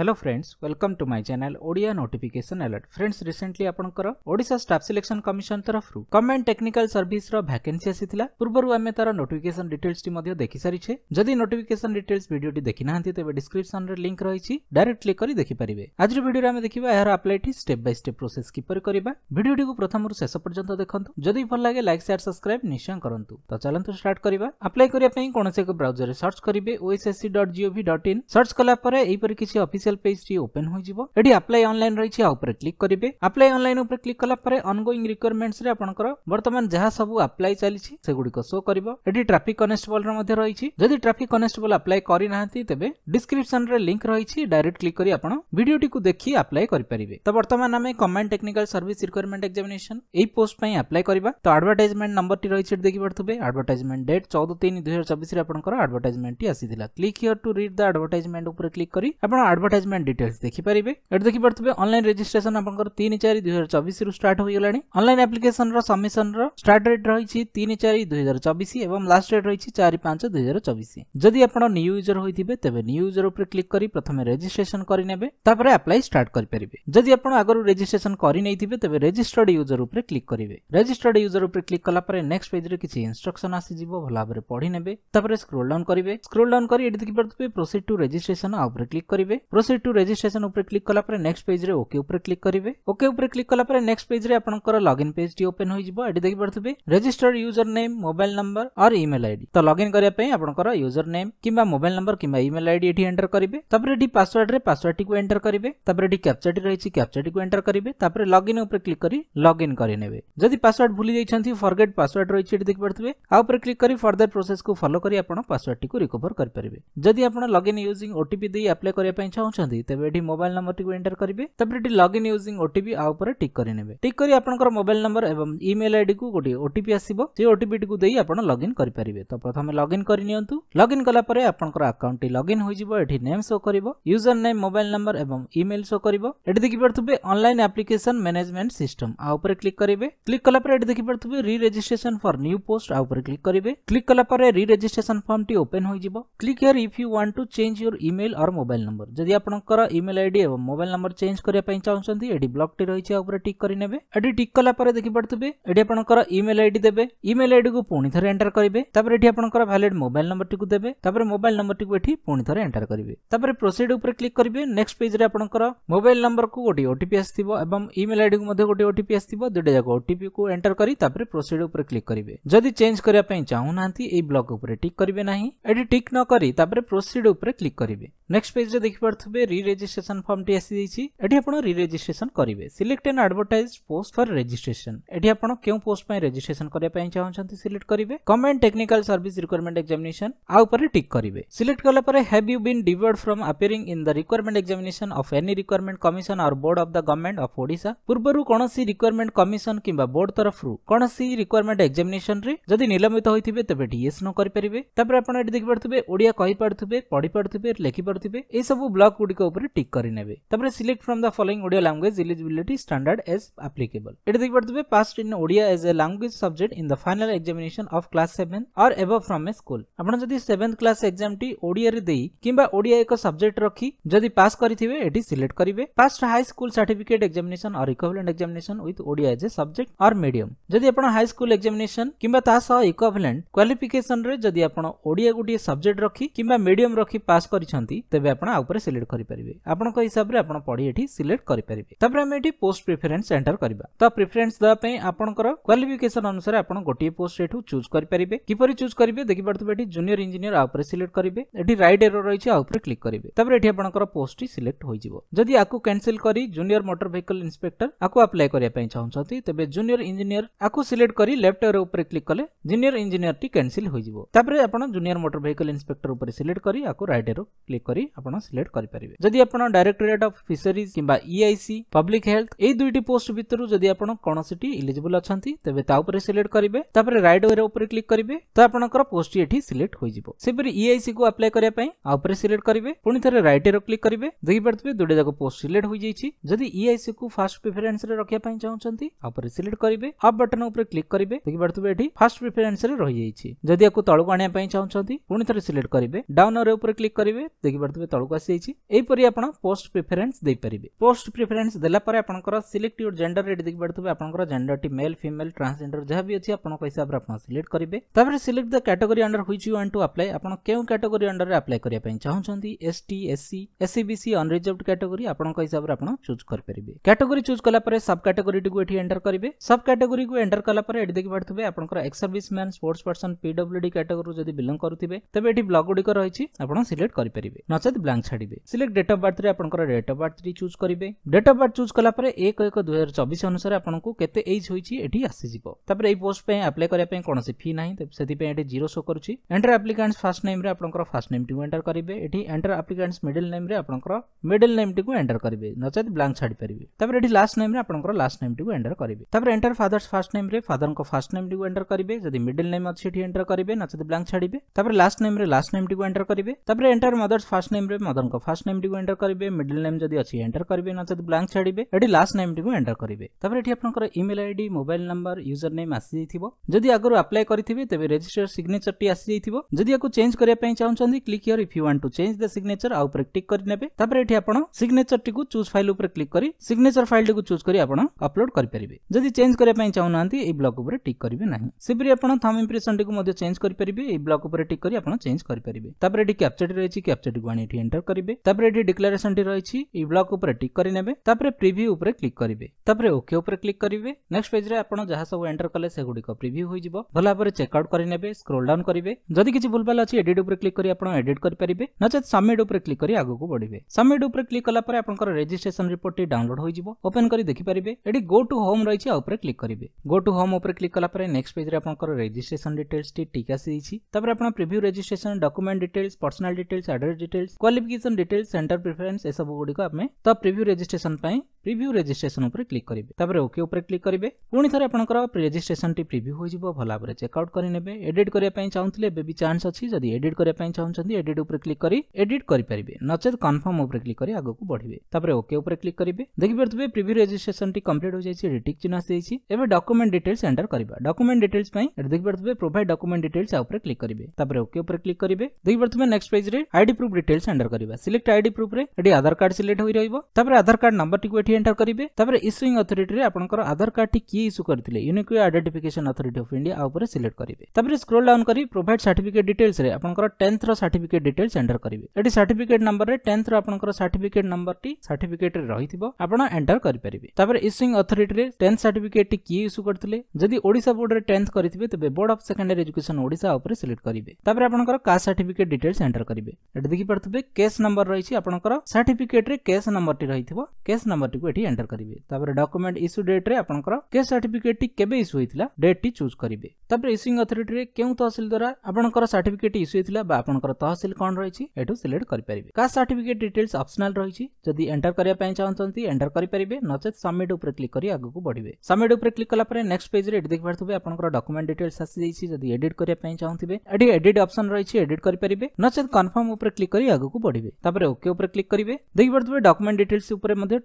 hello friends welcome to my channel Odia notification alert friends recently Odisha staff selection commission तरफ government technical service रो vacancy आम तरह notification details T मध्य देखि सारिछे जदि notification details video T देखि नाहंती तेबे लिंक रहिछि डायरेक्ट क्लिक करी देखि आज रे वीडियो रे आमे देखिबा स्टेप बाय स्टेप प्रोसेस किपर करिबा वीडियो प्रथम शेष पर्यटन देखंतु जदि भल लागे लाइक शेयर सब्सक्राइब निश्चय करंतु तो चलंतु स्टार्ट करिबा अप्लाई करिया पई कोनसे एक ब्राउजर रे सर्च करिवे ossc.gov.in सर्च कला परे एई पर किछि ऑफिस अफिशियल पेज टी ओपन होप्लाईन रही क्लिक करेंगे अप्लाईन क्लिक कला अनगोई रिक्वयरमेंट्स बर्तमान जहाँ सब आप्लाई चली गुड़िक शो कर ट्राफिक कनेस्टेबल रही जदि ट्राफिक कनेस्टेबल आप्लाय करना तेज डिस्क्रिपन लिंक रही डायरेक्ट क्लिक टी को अप्लाई आप्लाई करेंगे तो बर्तमान आम कमान technical service requirement examination post apply करवा तो आडभटाइजमेंट नंबर टी रही देखी पड़ते आडभटाइजमेंट डेट चौदह तीन दुई हजार चबीस आपको आडभटाइजमेंट टी आसी click here to read the advertisement उपर क्लिक करी आपड़ा ଆଡ଼ଭର୍ଟାଇଜମେଣ୍ଟ ଡିଟେଲ୍ସ ଦେଖିପାରିବେ ଏଠି ଦେଖିପାରୁଥିବେ ଅନଲାଇନ ରେଜିଷ୍ଟ୍ରେସନ ଆପଣଙ୍କର ତିନି ଚାରି ଦୁଇ ହଜାର ଚବିଶରୁ ଷ୍ଟାର୍ଟ ହୋଇଗଲାଣି ଅନଲାଇନ ଆପ୍ଲିକେସନର ସବମିସନର ଷ୍ଟାର୍ଟ ରେଟ୍ ରହିଛି ତିନି ଚାରି ଦୁଇ ହଜାର ଚବିଶ ଏବଂ ଲାଷ୍ଟ ଡେଟ୍ ରହିଛି ଚାରି ପାଞ୍ଚ ଦୁଇ ହଜାର ଚବିଶ ଯଦି ଆପଣ ନ୍ୟୁ ୟୁଜର ହୋଇଥିବେ ତେବେ ନ୍ୟୁ ୟୁଜର ଉପରେ କ୍ଲିକ୍ କରି ପ୍ରଥମେ ରେଜିଷ୍ଟ୍ରେସନ କରିନେବେ ତାପରେ ଆପ୍ଲାଇ ଷ୍ଟାର୍ଟ କରିପାରିବେ ଯଦି ଆପଣ ଆଗରୁ ରେଜିଷ୍ଟ୍ରେସନ କରିନେଇଥିବେ ତେବେ ରେଜିଷ୍ଟର୍ଡ ୟୁଜର ଉପରେ କ୍ଲିକ୍ କରିବେ ରେଜିଷ୍ଟର୍ଡ ୟୁଜର ଉପରେ କ୍ଲିକ୍ କଲା ପରେ ନେକ୍ସଟ ପେଜରେ କିଛି ଇନଷ୍ଟ୍ରକ୍ସନ ଆସିଯିବ ଭଲ ଭାବରେ ପଢ଼ିନେବେ ତାପରେ ସ୍କ୍ରୋଲ ଡାଉନ୍ କରିବେ ସ୍କ୍ରୋଲ ଡାଉନ୍ କରି ଏଠି ଦେଖିପାରୁଥିବେ ପ୍ରୋସିଡ୍ ଟୁ ରେଜିଷ୍ଟ୍ରେସନ ଉପରେ କ୍ଲିକ୍ କରିବେ ପ୍ରୋସିଡ୍ सी टू रेजिट्रेसन क्लिक कला नेक्स्ट पेज में ओके क्लिक करेंगे ओके क्लिक कला नेक्स्ट पेज में लगइन पेज टी ओपन होती register user name mobile number और इमेल आईडी तो लगइन करने यूजर नेम कि मोबाइल नंबर किंवा इमेल आईडी एटी एंटर करेंगे तपर एटी पासवर्ड में पासवर्ड टी एंटर करेंगे कैप्चा टी रही कैप्चा टी एंटर करेंगे लगइन क्लिक कर लगइन करेंगे जदि पासवर्ड भूली जाती फरगेट पासवर्ड रही देखी पड़ते हैं क्लिक कर फर्दर प्रोसेस को फलो करी आप पासवर्ड टी रिकवर करेंगे जदि आप लगइन यूजिंग ओटीपी अप्लाई करने चाहते तेज मोबाइल नंबर टी एंटर करेंगे लगइन यूजिंग ओटी आउे टिक करें टिक कर मोबाइल नंबर और इमेल आई डी गोटे ओटी आसपी को लगइन करेंगे तो प्रथम लगइन करनी लगइन कलापर आप आकाउंट टी लगइन होम शो कर यूजर नेम मोबाइल नंबर और इमेल शो कर देखिपे अनलाइन मैनेजमेंट सिस्टम आउे क्लिक करेंगे क्लिक कलापर एट देखिपे re registration for new post आउे क्लिक करेंगे क्लिक कलापर री रेजिट्रेसन फर्म टी ओपन हो click here if you want to change your email और मोबाइल नंबर जब आप ଆପଣଙ୍କର ଇମେଲ ଆଇଡି ଏବଂ ମୋବାଇଲ ନମ୍ବର ଚେଞ୍ଜ କରିବା ପାଇଁ ଚାହୁଁଛନ୍ତି ଏଠି ବ୍ଲକଟି ରହିଛି ଉପରେ ଟିକ୍ କରିନେବେ ଏଠି ଟିକ୍ କଲା ପରେ ଦେଖିପାରୁଥିବେ ଏଠି ଆପଣଙ୍କର ଇମେଲ ଆଇଡି ଦେବେ ଇମେଲ ଆଇଡିକୁ ପୁଣି ଥରେ ଏଣ୍ଟର କରିବେ ତାପରେ ଏଠି ଆପଣଙ୍କର ଭ୍ୟାଲିଡ ମୋବାଇଲ ନମ୍ବରଟିକୁ ଦେବେ ତାପରେ ମୋବାଇଲ ନମ୍ବରଟିକୁ ଏଠି ପୁଣି ଥରେ ଏଣ୍ଟର କରିବେ ତାପରେ ପ୍ରୋସିଡ ଉପରେ କ୍ଲିକ୍ କରିବେ ନେକ୍ସଟ ପେଜରେ ଆପଣଙ୍କର ମୋବାଇଲ ନମ୍ବରକୁ ଗୋଟେ ଓଟିପି ଆସିଥିବ ଏବଂ ଇମେଲ ଆଇଡିକୁ ମଧ୍ୟ ଗୋଟେ ଓଟିପି ଆସିଥିବ ଦୁଇଟା ଯାକ ଓଟିପିକୁ ଏଣ୍ଟର କରି ତାପରେ ପ୍ରୋସିଡ ଉପରେ କ୍ଲିକ୍ କରିବେ ଯଦି ଚେଞ୍ଜ କରିବା ପାଇଁ ଚାହୁଁନାହାନ୍ତି ଏହି ବ୍ଲକ ଉପରେ ଟିକ୍ କରିବେ ନାହିଁ ଏଠି ଟିକ୍ ନ କରି ତାପରେ ପ୍ରୋସିଡ ଉପରେ କ୍ଲିକ୍ କରିବେ ନେକ୍ସଟ ପେଜରେ ଦେଖିପାରୁଥିବେ ଆସିବେ ରି ରେଜିଷ୍ଟ୍ରେସନ ଫର୍ମଟି ଆସିଯାଇଛି ଏଠି ଆପଣ ରି ରେଜିଷ୍ଟ୍ରେସନ କରିବେ select and advertise post for registration ଏଠି ଆପଣ କେଉଁ ପୋଷ୍ଟ ପାଇଁ ରେଜିଷ୍ଟ୍ରେସନ କରିବା ପାଇଁ ଚାହୁଁଛନ୍ତି ସିଲେକ୍ଟ କରିବେ government technical service requirement examination ଆଉ ଉପରେ ଟିକ୍ କରିବେ ସିଲେକ୍ଟ କଲା ପରେ have you been debarred from appearing in the requirement examination of any requirement commission or board of the government of Odisha ପୂର୍ବରୁ କୌଣସି ରିକ୍ୱାରମେଣ୍ଟ କମିଶନ କିମ୍ବା ବୋର୍ଡ ତରଫରୁ କୌଣସି ରିକ୍ୱାରମେଣ୍ଟ ଏକ୍ସାମିନେସନରେ ଯଦି ନିଲମ୍ବିତ ହୋଇଥିବେ ତେବେ ଡିଏସ୍ ନ କରିପାରିବେ ତାପରେ ଆପଣ ଏଠି ଦେଖିପାରୁଥିବେ ଓଡ଼ିଆ କହିପାରୁଥିବେ ପଢିପାରୁଥିବେ ଲେଖିପାରୁଥିବେ ଏସବୁ ବ୍ଲକ ब्लकगुड़ टिक् करेंगे select from the following Odia language eligibility standard as applicable एट देखते pass in Odia as a language subject in the final examination of class seven or एव फ्रम ए स्कूल आपड़ seventh class exam Odia Odia एक subject रखी जदि pass करेंगे ये select करेंगे pass high school certificate examination or equivalent examination with Odia as a subject or medium जदि आप हाई स्कूल एक्जामेसन किलेंट क्वाफिकेसन जब आप गोटे सब्जेक्ट रखी कि मीडियम रखी पास करते तेज आप सिलेक्ट କରିପାରିବେ ଆପଣଙ୍କ ହିସାବରେ ଆପଣ ପଢ଼ି ଏଠି ସିଲେକ୍ଟ କରିପାରିବେ ତାପରେ ଆମେ ଏଠି ପୋଷ୍ଟ ପ୍ରିଫରେନ୍ସ ଏଣ୍ଟର କରିବା ତ ପ୍ରିଫରେନ୍ସ ଦେବା ପାଇଁ ଆପଣଙ୍କର କ୍ୱାଲିଫିକେସନ ଅନୁସାରେ ଆପଣ ଗୋଟିଏ ପୋଷ୍ଟ ଏଠୁ ଚୁଜ୍ କରିପାରିବେ କିପରି ଚୁଜ୍ କରିବେ ଦେଖିପାରୁଥିବେ ଏଠି ଜୁନିୟର ଇଞ୍ଜିନିୟର ଆ ଉପରେ ସିଲେକ୍ଟ କରିବେ ଏଠି ରାଇଟ୍ ଏରୋ ରହିଛି ଆ ଉପରେ କ୍ଲିକ୍ କରିବେ ତାପରେ ଏଠି ଆପଣଙ୍କର ପୋଷ୍ଟଟି ସିଲେକ୍ଟ ହୋଇଯିବ ଯଦି ଆକୁ କ୍ୟାନସେଲ କରି ଜୁନିୟର ମୋଟର ଭେହିକଲ ଇନ୍ସପେକ୍ଟର ଆକୁ ଆପ୍ଲାଏ କରିବା ପାଇଁ ଚାହୁଁଛନ୍ତି ତେବେ ଜୁନିୟର ଇଞ୍ଜିନିୟର ଆକୁ ସିଲେକ୍ଟ କରି ଲେଫ୍ଟ ଏରୋ ଉପରେ କ୍ଲିକ୍ କଲେ ଜୁନିୟର ଇଞ୍ଜିନିୟରଟି କ୍ୟାନସେଲ ହୋଇଯିବ ତାପରେ ଆପଣ ଜୁନିୟର ମୋଟର ଭେହିକଲ ଇନ୍ସପେକ୍ଟର ଉପରେ ସିଲେକ୍ଟ କରି ଆକୁ ରାଇଟ୍ ଏରୋ କ୍ଲିକ୍ କରି ଆପଣ ସିଲେକ୍ଟ କରିପାରିବେ पारे जदि आप डायरेक्टोरेट अफ फिशरीज कि इआईसी पब्लिक हेल्थ ये दुईट पोस्ट भितर जब आप कौन इलीजबल अच्छा तेज सिलेक्ट करेंगे रईट वे क्लिक करेंगे तो आप पोस्ट ये सिलेक्ट हो आईसी को आप्लाय करने सिलेक्ट करेंगे पुणी थे रईट रे क्लिक करेंगे देख पार्थे दुटे जाक पोस्ट सिलेक्ट हो जाए इआईसी को फास्ट प्रिफरेन्स रखा चाहते सिलेक्ट करेंगे अफ बटन क्लिक करेंगे देख पार्थे फास्ट प्रिफरेन्स रही जाए तौक आने चाहते पुणी थे सिलेक्ट करेंगे डाउन क्लिक करेंगे देख पार्थे तौक आई এইপরি আপনার পোস্ট প্রিফরেন্স দিয়ে পোস্ট প্রিফরেন্স দেওয়ার আপনার সিলেক্ট ইউর জেন্ডর এটি দেখি দেখিপারে আপনার জেন্ডরটি মেল ফিমেল ট্রান্সজেন্ডর যা বি অছি আপনার হিসাবে আপনার সিলেক্ট করবে তাপরে select the category under which you want to apply আপনার কেউ ক্যাটগোরি অন্ডর আপ্লাই করা চাহুন ST SC SEBC unreserved category আপনার হিসাবে আপনার চুজ করে ক্যাটগোরি চুজ কলাপরে সব ক্যাটগোরিটি এটি এন্টার করবে সব ক্যাটগোরি এন্টার কলাপরে এটি দেখি দেখিপারে আপনার ex service man sports person PWD category যদি বিলং করুবে তবে এটি ব্লক গুড়ি রয়েছে আপনার সিলেক্ট করে নচেত ব্লাঙ্ক ছাড়বে सिलेक्ट डेट अफ बर्थ आपंकर डेट अफ बर्थ चूज करेंगे डेट अफ बर्थ चूज कला एक एक दुई हजार चौबीस अनुसार आपको केते एज होती तपर यही पोस्ट आप्लाय करने कौन फी ना से जीरो शो कर एंटर आप्लिकांट्स फास्ट नेम आप फास्ट नेम टी एंटर करेंगे ये एंटर आप्लिकांट्स मिडिल नेम आपंकर मिडिल नेम टी एंटर करेंगे नचे ब्लां छाड़ पारे ये लास्ट नेम आप लास्ट नेम टी एंटर करेंगे enter father's first name father first name टी एंटर करेंगे जब मिडिल नेम अच्छे एंटर करेंगे नचे ब्लां छाड़े लास्ट नेम लास्ट नेम टी एंटर करेंगे enter mother's first name mother first name टी एंटर करेंगे मिडिल नेम जब अच्छी एंटर करेंगे ना जब ब्लांक छाड़े ये लास्ट नेम टी एंटर करेंगे ये आपंकर email I D mobile number user name आसी जदि आगे आप्लाय करेंगे तेज रेजिस्टर सिग्नेचर टी आई जदि आपको चेंज करने चाहते click here if you want to change the signature आउ पर क्लिक करने ये आप सिग्नेचर टी चूज फाइल पर क्लिक कर सिग्नेचर फाइल टी चूज कर अपलोड करेंगे जब चेंज करने चाहूना ब्लक उपर टिक करेंगे ना सिपरी आप थम इंप्रेसन टी चेंज करेंगे ब्लक उपर टिक कर चेंज करेंगे कैप्चर रही कैप्चर टी आनी एंटर करेंगे ये डिक्लेरेसन टी रही इ ब्लक टिक करेंगे प्रिव्यू उपर क्लिक करेंगे ओके उपर क्लिक करेंगे नेक्स्ट पेज में आज जहाँ सब एंटर कले से गुड़िक प्रिव्यू होल भाव चेकआउट करेंगे स्क्रोल डाउन करेंगे जदि किसी भूलभाल अच्छी एडिट उपर क्लिक करडिट करेंगे नचे सबमिट उपर क्लिक कर आगे बढ़े सबमिट उपर क्लिक कलापर आपजिट्रेसन रिपोर्ट टी डाउनलोड होपेन कर देखिपारे ये गो टू होम रही है क्लिक करेंगे गो टू होम उपर क्लिक कलापर नेक्स्ट पेज में आपजिट्रेसन डिटेल्स टी टिक आसी preview registration document details personal details address details qualification details centre preference ये सब गुड़िक तो preview registration preview registration click करेंगे ओके क्लिक करेंगे पुणी थे आप रेजिट्रेसन टी प्रिव्यू हो भाला चेकआउट करेंगे एडिट करने चाहते एवं चान्स अच्छी जब एडिट करने चाहते एडिट उपर क्लिक कर एडिट करेंगे नचे कनफर्म उपर क्लिक कर आगे बढ़े ओके क्लिक करेंगे देखिए प्रिव्यू रेजिट्रेसन टी कम्प्लीट हो जाए रिटिक चिन्ह आई एवं डकुमेंट डिटेल्स एंटर करेंगे डकुमेंट डिटेल्स देखिए प्रोभाइड डकुमेंट डिटेल्स क्लिक करेंगे ओके क्लिक करेंगे देखिए नेक्स्ट पेज में आईडी प्रूफ डिटेल्स एंटर करेंगे सिलेक्ट आईडी प्रूफ में आधार कार्ड सिलेक्ट हो रही है आधार कार्ड नंबर टी एंटर करेंगे तपर इश्यूंग अथरीटी आप आधार कार्ड टी किए इश्यू करते unique identification authority of India आप सिलेक्ट करेंगे स्क्रोल डाउन कर provide certificate details tenth रार्टिफिकेट details enter करेंगे ये सार्टिफिकेट नंबर में टेन्थ रार्टिफिकेट नंबर टी सार्टिफिकेट रही थी आप एंटर करेंगे इश्यूंग अथरीटी टेन्थ सार्टिफिकेट टी किए इश्यू करते जदिशा बोर्ड में टेन्थ करेंगे तेज board of secondary education Odisha उप सिलेक्ट करेंगे आप सार्टिफिकेट डिटेल्स एंटर करेंगे देखिपे केस नंबर रही सार्टिफिकेट केस नंबर टी रही थी केस नंबर टी ये एंटर करेंगे डकुमेंट इश्यू डेट्रे आपके सार्टिफिकेट केस्यू होता डेट टी चूज करेंगे इश्यू अथरीटी क्यों तहसिल द्वारा आपंकर सार्टिफिकेट इश्यू होता है आपंकर तहसिल कौन रही सिलेक्ट करेंगे का सार्टिफिकेट डिटेल्स अप्सनाल रही जदि एंटर करने चाहते एंटर करें नचे सबमिट उपर क्लिक कर आगे बढ़े सबमिट उपर क्लिक कला नेक्स्ट पेज रेट देख पारे आपकुमेंट डिटेल्स आई जब एडिट करने चाहते एडिट अप्सन रही एडिट करेंगे नचे कनफर्म उपर क्लिक कर आगे बढ़े ओके क्लिक करेंगे देख पारे डकुमेंट डिटेल्स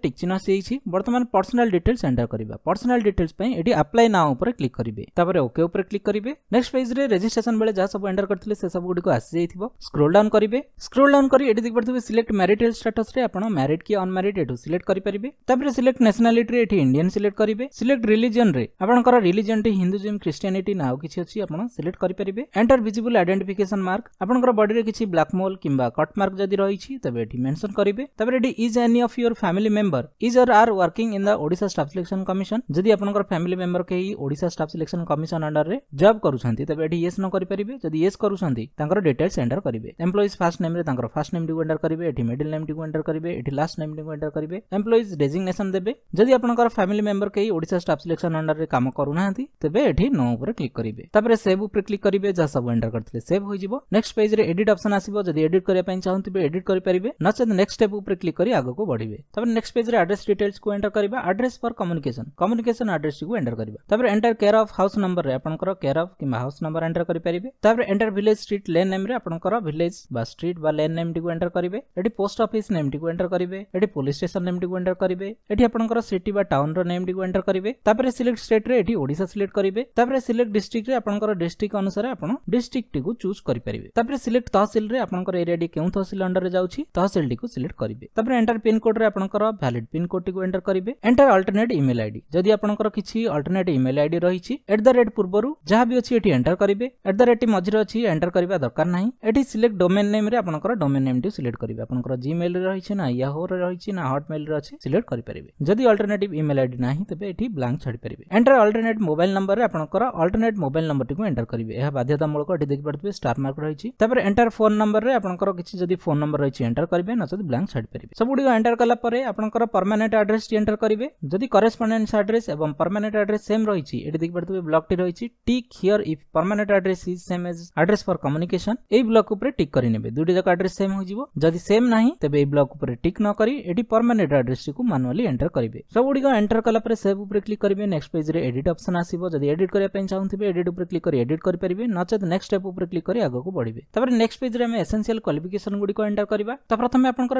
टिक्चिन्ह ବସିଯାଇଛି ବର୍ତ୍ତମାନ ପର୍ସନାଲ ଡିଟେଲ୍ସ ଏଣ୍ଟର କରିବା ପର୍ସନାଲ ଡିଟେଲ୍ସ ପାଇଁ ଏଠି ଆପ୍ଲାଏ ନାଓ ଉପରେ କ୍ଲିକ୍ କରିବେ ତାପରେ ଓକେ ଉପରେ କ୍ଲିକ୍ କରିବେ ନେକ୍ସଟ ପେଜରେ ରେଜିଷ୍ଟ୍ରେସନ ବେଳେ ଯାହା ସବୁ ଏଣ୍ଟର କରିଥିଲେ ସେ ସବୁ ଗୁଡ଼ିକ ଆସିଯାଇଥିବ ସ୍କ୍ରୋଲ ଡାଉନ୍ କରିବେ ସ୍କ୍ରୋଲ ଡାଉନ୍ କରି ଏଠି ଦେଖିପାରୁଥିବେ ସିଲେକ୍ଟ ମ୍ୟାରିଟାଲ ଷ୍ଟାଟସରେ ଆପଣ ମ୍ୟାରିଡ୍ କି ଅନମ୍ୟାରିଡ୍ ଏଠୁ ସିଲେକ୍ଟ କରିପାରିବେ ତାପରେ ସିଲେକ୍ଟ ନ୍ୟାସନାଲିଟିରେ ଏଠି ଇଣ୍ଡିଆନ୍ ସିଲେକ୍ଟ କରିବେ ସିଲେକ୍ଟ ରିଲିଜନରେ ଆପଣଙ୍କର ରିଲିଜନଟି ହିନ୍ଦୁଜିମ୍ ଖ୍ରୀଷ୍ଟିଆନିଟି ନା ଆଉ କିଛି ଅଛି ଆପଣ ସିଲେକ୍ଟ କରିପାରିବେ ଏଣ୍ଟର ଭିଜିବୁଲ୍ ଆଇଡେଣ୍ଟିଫିକେସନ ମାର୍କ ଆପଣଙ୍କର ବଡିରେ କିଛି ବ୍ଲାକ୍ ମୋଲ୍ କିମ୍ବା କଟ୍ ମାର୍କ ଯଦି ରହିଛି ତେବେ ଏଠି ମେନସନ୍ କରିବେ ତାପରେ ଏଠି is any of your family member is officer or working in the Odisha staff selection commission जदि आपनकर फैमिली मेम्बर के Odisha staff selection commission under में जब करुँच तेज एठी येस न करेंगे जब येस करुँचर डिटेल्स एंटर करेंगे employees first name first name टू एंटर करेंगे एठी मिडिल नेम टू एंटर करेंगे एठी लास्ट नेम टू एंटर करेंगे एम्प्लॉइज डेजिग्नेशन देते जदि आपनकर फैमिली मेम्बर के ओडिशा स्टाफ सिलेक्शन अंडर में काम करना तेज एटी नो ऊपर क्लिक करेंगे सेव ऊपर क्लिक करेंगे जहाँ सब एंटर करते सेव हो नेक्स्ट पेज रे एडिट ऑप्शन आसीबो जदि एडिट करिया पई चाहंती बे एडिट करि परिबे नचेत नेक्स्ट स्टेप उपर क्लिक करी आगो को बढ़ीबे तापरे नेक्स्ट पेज रे एड्रेस डिटेल्स को एंटर करवा address for communication communication address टी एंटर करवा enter care of house number आपंकर केयर अफ कि हाउस नंबर एंटर करेंगे enter village street lane name आपंकर भिलेज बा स्ट्रीट बा लेन नेम टी एंटर करेंगे ये पोस्ट अफिस् नेम टी एंटर करेंगे ये पुलिस स्टेशन नेम टी एंटर करेंगे ये आपंकर सिटी बा टाउन रेम टी एंटर करेंगे सिलेक्ट स्टेट रे ये ओडा सिलेक्ट करेंगे सिलेक्ट डिस्ट्रिक्ट रे आपंकर डिस्ट्रिक्ट अनुसार आप डिस्ट्रिक्ट चूज करेंगे सिलेक्ट तहसिल आपंकर एरिया टी क्यों तहसिल अंडर जाऊँगी तहसिल टी सिलेक्ट करेंगे एंटर पिन आपंकर भैलिड पिन କୋଡ୍ଟିକୁ ଏଣ୍ଟର କରିବେ ଏଣ୍ଟର ଅଲ୍ଟରନେଟ୍ ଇମେଲ୍ ଆଇଡି ଯଦି ଆପଣଙ୍କର କିଛି ଅଲ୍ଟରନେଟ୍ ଇମେଲ୍ ଆଇଡି ରହିଛି ଏଟ୍ ଦ ରେଟ୍ ପୂର୍ବରୁ ଯାହା ବି ଅଛି ଏଠି ଏଣ୍ଟର କରିବେ ଏଟ୍ ଦ ରେଟ୍ ମଝିରେ ଅଛି ଏଣ୍ଟର କରିବା ଦରକାର ନାହିଁ ଏଠି ସିଲେକ୍ଟ ଡୋମେନ୍ ନେମ୍ରେ ଆପଣଙ୍କର ଡୋମେନ୍ ନେମ୍ଟି ସିଲେକ୍ଟ କରିବେ ଆପଣଙ୍କର ଜିମେଲ୍ରେ ରହିଛି ନା ୟାହୋରେ ରହିଛି ନା ହଟମେଲ୍ରେ ଅଛି ସିଲେକ୍ଟ କରିପାରିବେ ଯଦି ଅଲ୍ଟରନେଟିଭ ଇମେଲ୍ ଆଇଡି ନାହିଁ ତେବେ ଏଠି ବ୍ଲାଙ୍କ ଛାଡ଼ିପାରିବେ ଏଣ୍ଟର ଅଲ୍ଟରନେଟ୍ ମୋବାଇଲ ନମ୍ବରରେ ଆପଣଙ୍କର ଅଲ୍ଟରନେଟ୍ ମୋବାଇଲ ନମ୍ବରଟିକୁ ଏଣ୍ଟର କରିବେ ଏହା ବାଧ୍ୟତାମୂଳକ ଏଠି ଦେଖିପାରୁଥିବେ ଷ୍ଟାର ମାର୍କ ରହିଛି ତାପରେ ଏଣ୍ଟର ଫୋନ ନମ୍ବରରେ ଆପଣଙ୍କର କିଛି ଯଦି ଫୋନ ନମ୍ବର ରହିଛି ଏଣ୍ଟର କରିବେ ନଚେତ୍ ବ୍ଲାଙ୍କ ଛାଡ଼ିପାରିବେ ସବୁଗୁଡ଼ିକ ଏଣ୍ଟର କଲା ପରେ ଆପଣଙ୍କର ପରମାନେଣ୍ଟ એડ્રેસ એન્ટર કરીબે જોદી કોરેસ્પોન્ડન્ટસ એડ્રેસ અને પરમેનન્ટ એડ્રેસ સેમ રહીછી એટી દેખબત બ્લોકટી રહીછી tick here if permanent address is same as address for communication એય બ્લોક ઉપર ટિક કરીનેબે દુડી જોક એડ્રેસ સેમ હોજીબો જોદી સેમ નહી તબે એય બ્લોક ઉપર ટિક નો કરી એટી પરમેનન્ટ એડ્રેસટી કુ મેન્યુઅલી એન્ટર કરીબે સબ ઉડીકો એન્ટર કલા પર સેવ ઉપર ક્લિક કરીબે નેક્સ્ટ પેજ રે એડિટ ઓપ્શન આસીબો જોદી એડિટ કરી પય ચાહું થે એડિટ ઉપર ક્લિક કરી એડિટ કરી પરિબે નછત નેક્સ્ટ સ્ટેપ ઉપર ક્લિક કરી આગો કુ બડીબે તપર નેક્સ્ટ પેજ રે અમે એસેન્શિયલ ક્વોલિફિકેશન ગુડીકો એન્ટર કરીબા ત પ્રથમે આપણકો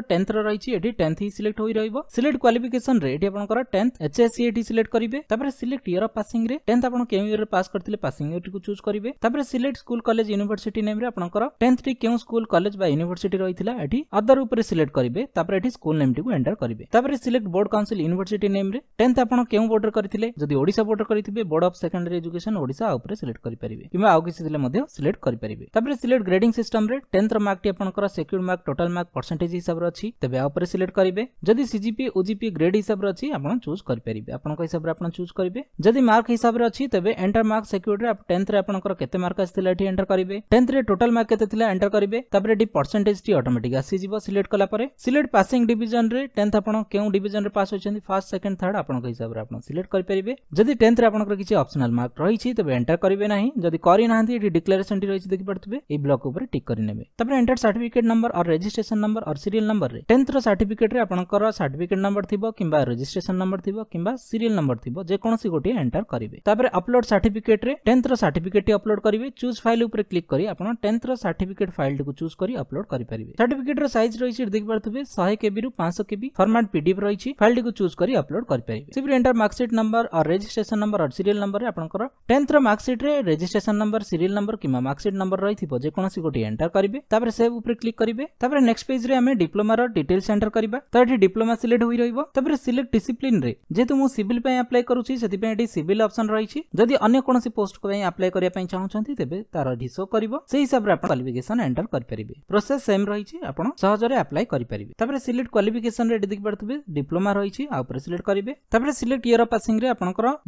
10 क्वालिफिकेसन रेट ये tenth H S C select करेंगे सिलेक्ट इयर अफ पासिंग रे टेन्थ आप इयर पास करते पासिंग इयर टी चूज करेंगे select school college university name tenth टी के स्कूल कलेज बा यूनिवर्सिटी रही है ये अदर उपर सिलेक्ट करेंगे स्कूल नेम टी एंटर करेंगे select board council university name tenth आप क्यों बोर्ड करते जदि ओडा बोर्ड करेंगे board of secondary education Odisha उपर सिलेक्ट करेंगे कि आउ किसी सिलेक्ट करेंगे सिलेक्ट ग्रेडिंग सिस्टम रे टेन्थ मार्क टी आप secured mark total mark percentage हिसाब से अच्छी तेज सिलेक्ट करेंगे जदि सीजीपी ओजीपी जीपीए ग्रेड हिसाब से अच्छी आप चूज करेंगे आपंक हिसाब से आप चूज करेंगे जदि मार्क हिसाब से अच्छी तेज एंटर मार्क सिक्योरिटी आप टेन्थ आपंकर के मार्क आसाला ये एंटर करेंगे टेन्थ टोटल मार्क के एंटर करेंगे परसेंटेज टी अटोमेटिक आसीज सिलेक्ट कलापर सिलेक्ट पासिंग डिजन में टेन्थ आप क्यों डिजन पास होती फास्ट सेकंड थर्ड आपंक हिसाब से सिलेक्ट करेंगे जदि टेन्थ आपंकर किसी अपसनाल मार्क रही तेज एंटर करेंगे ना जब करना डिक्लारेसन टी रही देखी देखिपे ये ब्लक उपर टिक करेंगे एंटर सर्टिफिकेट नंबर और रेजिट्रेसन नंबर और सीरियल नंबर टेन्थ सर्टिफिकेट आपंकर सर्टिफिकेट नंबर थी रेजिट्रेसन नंबर थी कि सीरीयल नंबर थी जेकोसी गोटे एंटर करेंगे अपलोड सार्टिफिकेट टेन्थ रार्टिफिकेट टी अपलोड करेंगे चूज फाइल क्लिक कर टेन्थ रार्टिफिकेट फाइल टी चूज कर अपलोड करें सार्टिफिकेट रईज रही है देख पार्थे शहे के पांच के फर्माट पीडफ रही फाइल टी चूज कर अपलोड करेंगे एंटर मार्कसीट नंबर और रेजिट्रेसन नंबर और सीरीयल नंबर आपर tenth marksheet registration number serial number कि मार्कसीट नंबर रही थी जेकोसी गोटे एंटर करेंगे सेव उपर क्लिक करेंगे नेक्स्ट पेज में डिप्लोमार डिटेल्स एंटर करवा तो ये डिप्लोमा सिलेक्ट हो रही सिलेक्ट डिसिप्लीन जेहतु मुझ सिविल अप्लाई करुच्ची सिविल अप्सन रही जदि अन्य कौन पोस्ट अप्लाई करने चाहते तेज तार ढीसो कर क्वाफिकेसन एंटर करेंगे प्रोसेस सेम रही सहजे अप्लाई करेंगे सिलेक्ट क्वाफिकेसन देख पार्थे डिप्लोमा रही सिलेक्ट करेंगे सिलेक्ट इयर पासिंग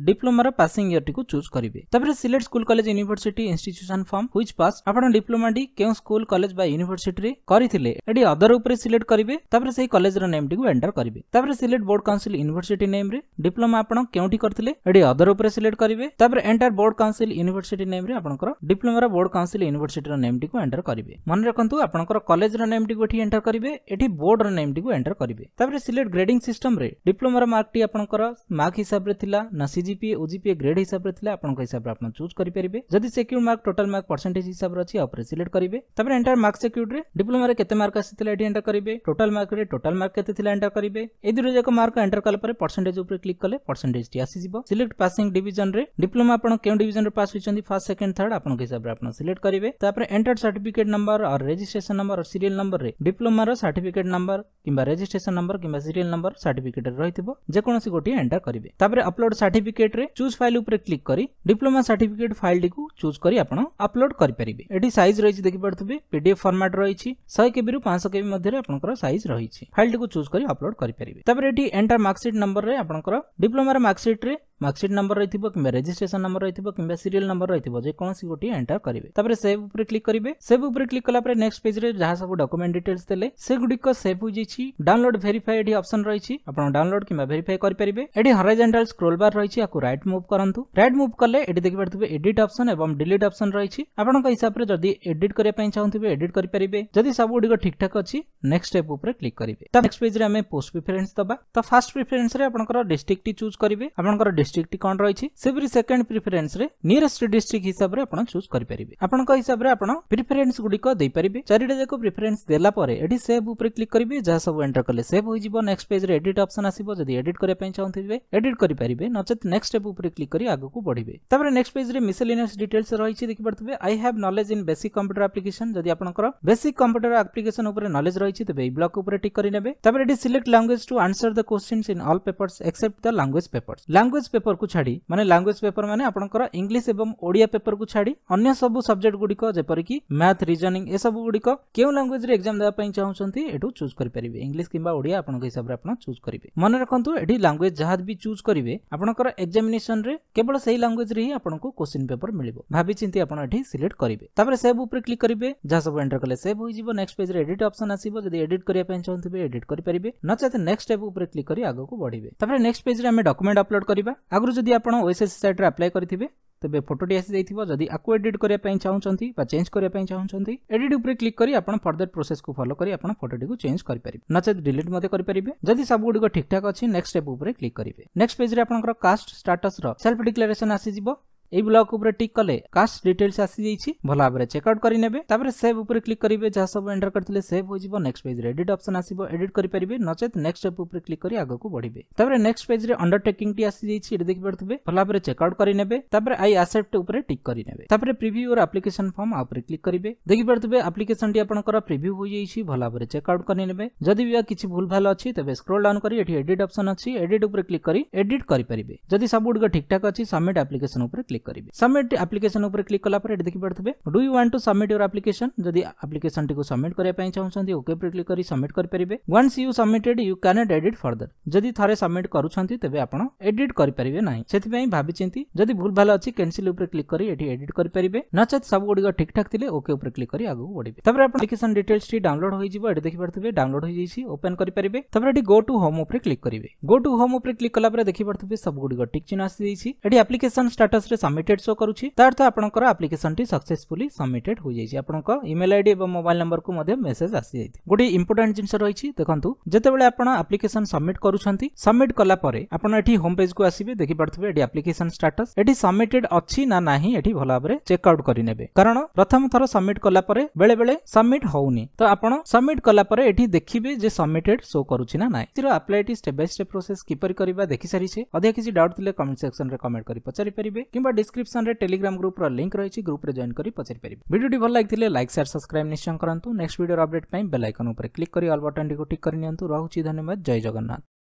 डिप्लोमार पासिंग इयर टी चूज करेंगे select school college university institution फर्म हुई पास आज डिप्लोमा क्यों स्कूल कलेज यूनिभर्सी करते अदर उपलेक्ट करेंगे कलेजर नेम टी एंटर करेंगे select board council university name diploma आपण केउठी करथिले अदर उपरे सिलेक्ट करिवे enter board council university name रे बोर्ड काउनसिल यूनिवर्सिटी रा नेम एंटर करिवे मन रखंतु आपनकर कॉलेज नेम टिको एंटर करेंगे एठी बोर्ड रा नेम एंटर करिवे सिलेक्ट ग्रेडिंग सिस्टम रे डिप्लोमा मार्क टी आपनकर मार्क हिसाब से सीजीपीए ओजीपीए ग्रेड हिसाब से हिसाब से आपन चूज करि परिबे जदि secure mark total mark percentage हिसाब रे अछि आपरे सिलेक्ट करिवे एंटर मार्क सिक्योर रे डिप्लोमा मार्क आसिथिला एठी एंटर करिवे टोटल मार्क रे टोटल मार्क केते एंटर करेंगे ए ଏଥିରୁ ଯାକ ମାର୍କ ଏଣ୍ଟର କଲା ପରେ ପରସେଣ୍ଟେଜ ଉପରେ କ୍ଲିକ୍ କଲେ ପରସେଣ୍ଟେଜଟି ଆସିଯିବ ସିଲେକ୍ଟ ପାସିଂ ଡିଭିଜନରେ ଡିପ୍ଲୋମା ଆପଣ କେଉଁ ଡିଭିଜନରେ ପାସ୍ ହୋଇଛନ୍ତି ଫାର୍ଷ୍ଟ ସେକେଣ୍ଡ ଥାର୍ଡ ଆପଣଙ୍କ ହିସାବରେ ଆପଣ ସିଲେକ୍ଟ କରିବେ ତାପରେ enter certificate number or registration number or serial ନମ୍ବରରେ ଡିପ୍ଲୋମାର ସାର୍ଟିଫିକେଟ ନମ୍ବର କିମ୍ବା ରେଜିଷ୍ଟ୍ରେସନ ନମ୍ବର କିମ୍ବା ସିରିଏଲ ନମ୍ବର ସାର୍ଟିଫିକେଟରେ ରହିଥିବ ଯେକୌଣସି ଗୋଟିଏ ଏଣ୍ଟର କରିବେ ତାପରେ ଅପଲୋଡ ସାର୍ଟିଫିକେଟରେ ଚୁଜ୍ ଫାଇଲ ଉପରେ କ୍ଲିକ୍ କରି ଡିପ୍ଲୋମା ସାର୍ଟିଫିକେଟ ଫାଇଲଟିକୁ ଚୁଜ୍ କରି ଆପଣ ଅପଲୋଡ କରିପାରିବେ ଏଠି ସାଇଜ୍ ରହିଛି ଦେଖିପାରୁଥିବେ ପିଡିଏଫ ଫର୍ମାଟ ରହିଛି ଶହେ କେବିରୁ ପାଞ୍ଚଶହ କେବି ମଧ୍ୟରେ ଆପଣଙ୍କର ସାଇଜ୍ ରହିଛି ଫାଇଲଟିକୁ ଚୁଜ୍ କରି ଅପଲୋଡ କରିପାରିବେ ତାପରେ ଏଠି ଏଣ୍ଟର ମାର୍କସିଟ୍ ନମ୍ବରରେ ଆପଣଙ୍କର ଡିପ୍ଲୋମାର ମାର୍କସିଟ୍ରେ মার্কসিট নম্বর রয়েছে কিংবা রেজিষ্ট্রেসন নম্বর রয়েছে কিংবা সিরিয়াল নম্বর রয়েছে যেকোনসি গোটি এন্টার করবে তাপরে সেভ উপরে ক্লিক করবে সেভ উপরে ক্লিক কলাপরে নেক্সট পেজরে যা সব ডকুমেন্ট ডিটেলস দেলে সেগুড়িক সেভ হয়েছি ডাউনলোড ভেরিফাই এটি অপসন রয়েছে আপনার ডাউনলোড কিংবা ভেরিফাই করে এটি হরাইজেন্টাল স্ক্রোল বার রয়েছে আকু রাইট মুভ করতু রাইট মুভ কলে এটি দেখিপারে এডিট অপসন এবং ডিলিট অপসন রয়েছে আপনার হিসাবে যদি এডিট করা চাহুবে এডিট করে যদি সবুগুড়ি ঠিকঠাক অছি নেক্সট স্টেপ উপরে ক্লিক করবে তা নেক্সট পেজরে আমি পোস্ট প্রিফরেন্স দেবা তো ফার্স্ট প্রিফরেন্সরে আপনার ডিস্ট্রিক্টটি চুজ করবে আপনার डिस्ट्रिक्ट कौन रही से सेकेंड प्रिफरेन्स नियरेस्ट डिस्ट्रिक्ट हिसाब से चूज करेंगे आपण हिसाब से आप प्रिफरेन्स गुड़िक देपारे चारिटा जाक प्रिफरेन्स देलापर ये सेव उपर क्लिक करेंगे जहाँ सब एंटर कले सेव हो नेक्स्ट पेज एडिट अप्सन आसो जब एडिट करने चाहते एडिट करेंगे नचे नेक्स्ट स्टेप उपर क्लिक कर आगे बढ़े नेक्स्ट पेज में मिसेलिनियस डिटेल्स रही देखिपे I have knowledge in basic computer application जब आप बेसिक कंप्यूटर आप्लिकेशन उपर नलेज रही है तेज ब्लक उपर टिक करेंगे select language to answer the question in all papers except the language papers language paper को छाड़ी मानते लांगुएज पेपर मैंने आपंकर इंग्लीश और ओडिया पेपर को छाड़ी अन्य सब सब्जेक्ट गुड़िक जपरिक मैथ रिजनिंग एसबू गुड़िक क्यों लांगुएज एक्जाम देखें चाहते यू चूज करेंगे इंग्लीश कि ओडिया आप हिसाब से आप चूज करेंगे मन रखु ये लांगुएज जहाँ भी चूज करेंगे आपंकर एक्जामेसन केवल से ही लांगुएज ही आपको क्वेश्चन पेपर मिल भाभी चिंती आपड़ी सिलेक्ट करेंगे सेव ऊपर क्लिक करेंगे जहा सब एंटर कले सेव हो नेक्स्ट पेज एडिट अप्सन आसो जब एडिट करें चाहते एडिट करेंगे नचे नेक्स्ट स्टेप उपर क्लिक कर आगे बढ़े नेक्स्ट पेज में डकुमेंट अपलोड करवा ଆଗରୁ ଯଦି ଆପଣ ଓଏସ୍ଏସ୍ସି ସାଇଟ୍ରେ ଆପ୍ଲାଏ କରିଥିବେ ତେବେ ଫଟୋଟି ଆସିଯାଇଥିବ ଯଦି ଆକୁ ଏଡିଟ୍ କରିବା ପାଇଁ ଚାହୁଁଛନ୍ତି ବା ଚେଞ୍ଜ କରିବା ପାଇଁ ଚାହୁଁଛନ୍ତି ଏଡିଟ୍ ଉପରେ କ୍ଲିକ୍ କରି ଆପଣ ଫର୍ଦର ପ୍ରୋସେସକୁ ଫଲୋ କରି ଆପଣ ଫଟୋଟିକୁ ଚେଞ୍ଜ କରିପାରିବେ ନଚେତ୍ ଡିଲିଟ୍ ମଧ୍ୟ କରିପାରିବେ ଯଦି ସବୁଗୁଡ଼ିକ ଠିକ୍ଠାକ୍ ଅଛି ନେକ୍ସଟ ଷ୍ଟେପ୍ ଉପରେ କ୍ଲିକ୍ କରିବେ ନେକ୍ସଟ ପେଜ୍ରେ ଆପଣଙ୍କର କାଷ୍ଟ ଷ୍ଟାଟସର ସେଲ୍ଫ ଡିକ୍ଲାରେସନ୍ ଆସିଯିବ এই ব্লক উপরে টিক কলে কাস্ট ডিটেলস আসি যাইছি ভাল ভাবে চেক আউট করে নেবে তারপরে সেভ উপরে ক্লিক করবে যা সব এন্টার করলে সেভ হয়ে যাব নেক্সট পেজরে এডিট অপশন আসব এডিট করে পারিবে নচেত নেক্সট স্টেপ উপরে ক্লিক করে আগুক বড়িবে তারপরে নেক্সট পেজরে অন্ডরটেকিং টি আসি যাইছি এটা দেখি পারুবে ভাল ভাবে চেক আউট করে নেবে তারপরে আই আসেপ্ট উপরে টিক করে নেবে তারপরে প্রিভিউ ওর আপ্লিকেশন ফর্ম উপরে ক্লিক করবে দেখি পারুবে আপ্লিকেশন টি আপনার প্রিভিউ হয়ে যাইছি ভাল ভাবে চেক আউট করে নেবে যদি বি কিছু ভুল ভাল অছি তবে স্ক্রোল ডাউন করে এটি এডিট অপশন অছি এডিট উপরে ক্লিক করে এডিট করে পারিবে যদি সবুগুড় ঠিকঠাক অছি সাবমিট আপ্লিকেশন উপরে ক্লিক क्लिक करेंगे सबमिट आप्लिकेसन क्लिक कला देखिपे do want to submit your application जब आप्लिकेसन टी सबमिट करने चाहते ओके क्लिक कर सबमिट करेंगे वन यू सबमिटेड यू क्या एडिट फर्दर जदि थे सबमिट करुँच तेज आपट करेंगे ना से भाई चिंती भूल भाला अच्छी कैनसिल क्लिक करेंडिट करेंगे नचे सब गुड़ ठीक ठाक थे ओके क्लिक कर आगे बढ़े तपर आप्लिकेसन डिटेल्स डाउनलोड होती देखिए डाउनलोड होपन करेंगे तब गो टू होम उप क्लिक करेंगे गो टू होम उप क्लिक कला देखिए सब गुड़ टिक चिन्ह आसी आप्लिकेसन स्टाटस सबमिटेड शो करुच्ची तार्थ आपंकर आप्लिकेसन टी सक्सेसफुली सबमिटेड हो जाए आपंकर इमेल आईडी और मोबाइल नंबर को मेसेज आसी जाए गोटे इंपोर्टां जिन रही देखो जितेबाला आप्लिकेसन सबमिट करुँच सबमिट कलापर आपड़ पेज को आसवे देखिपे आप्लिकेसन स्टाटस ये सबमिटेड अच्छी ना ना ये भल भाव में चेकआउट करे कारण प्रथम थर सबमिट कलापर बेले बेले सबमिट होनी तो आप सबमिट कलापर देखिए सबमिटेड शो करुच्ची ना ना स्टेप बै स्टेप प्रोसेस किपर करवा देखी सारी अधिक किसी डाउट थे कमेंट सेक्शन में कमेंट कर पचारि कि ডিসক্রিপশনরে টেলিগ্রাম গ্রুপর লিঙ্ক রয়েছে গ্রুপে জয়েন করে পচারি পারিবে ভিডিওটি ভাল লাগিলে লাইক সেয়ার সবসক্রাইব নিশ্চয় করতু নেক্সট ভিডিওর অপডেট পাই বেল আইকন উপরে ক্লিক করে অল বটনটি টিক করে নিহতু রহুছি ধন্যবাদ জয় জগন্নাথ